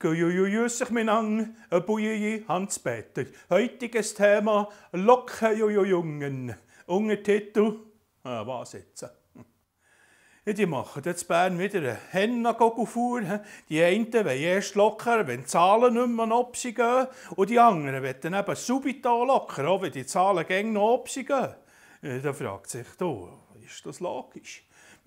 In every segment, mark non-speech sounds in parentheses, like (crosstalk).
Grüß miteinander, Bujeje Hans-Peter. Heutiges Thema Locken, Jojo Jungen. Untertitel, ah, was jetzt? Ja, die machen jetzt Bern wieder eine Henna-Gogelfuhr. Die einen wollen erst locker, wenn die Zahlen nicht mehr nach oben gehen. Und die anderen wollen eben subito locker, auch wenn die Zahlen gängig nach oben gehen. Ja, da fragt sich, du, ist das logisch?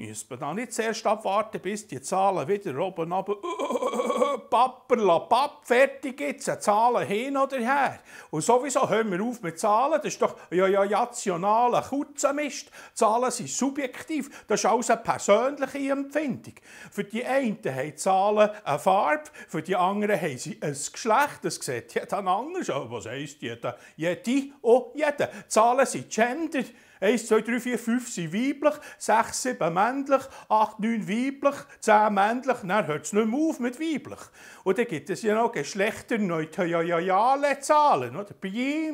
müsste man da nicht zuerst abwarten, bis die Zahlen wieder oben runter, uh, (laughs) uh, Papp, fertig jetzt, Zahlen hin oder her. Und sowieso hören wir auf mit Zahlen, das ist doch ja, ja, jationaler Kutzenmist. Zahlen sind subjektiv, das ist alles eine persönliche Empfindung. Für die einen haben Zahlen eine Farbe, für die anderen haben sie ein Geschlecht, das sieht jeder anders. Aber was heisst jeder? Jede, oh, will jeder. Die Zahlen sind Gender. 1, 2, 3, 4, 5 sind weiblich, 6, 7 männlich, 8, 9 weiblich, 10 männlich. Dann hört es nicht mehr auf mit weiblich. Und dann gibt es ja noch geschlechterneutale Zahlen, oder?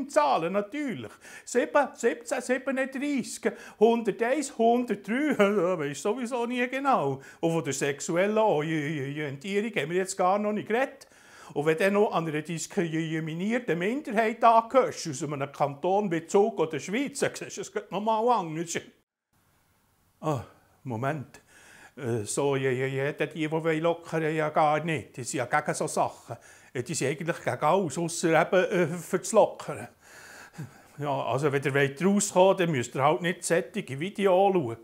Zahlen natürlich. 7, 17, 37, 101, 103, das weiß sowieso nie genau. Und von der sexuellen Orientierung haben wir jetzt gar noch nicht geredet. Und wenn du noch an einer diskriminierten Minderheit angehörst, aus einem Kanton wie Zug oder Schweiz, dann siehst du es noch mal anders. Ah, Moment. Äh, so, ja, ja, jeder, die, die lockern wollen, ja gar nicht. Die sind ja gegen solche Sachen. Äh, die sind eigentlich gegen alles, außer eben äh, für das Lockern. Ja, also wenn ihr wollt rauskommen dann müsst ihr halt nicht sättige Video anschauen.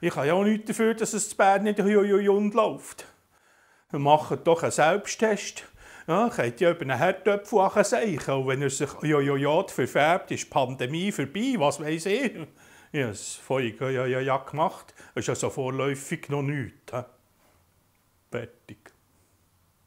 Ich habe ja auch nichts dafür, dass es zu Bern nicht hoi läuft. Macht doch einen Selbsttest. Ja, könnt ja über einen Herdöpfel seichen. Und wenn er sich Jojojot verfärbt, ist die Pandemie vorbei, was weiß ich. Ich habe es vorhin ja, ja, ja gemacht. Es ist also vorläufig noch nichts. He? Fertig.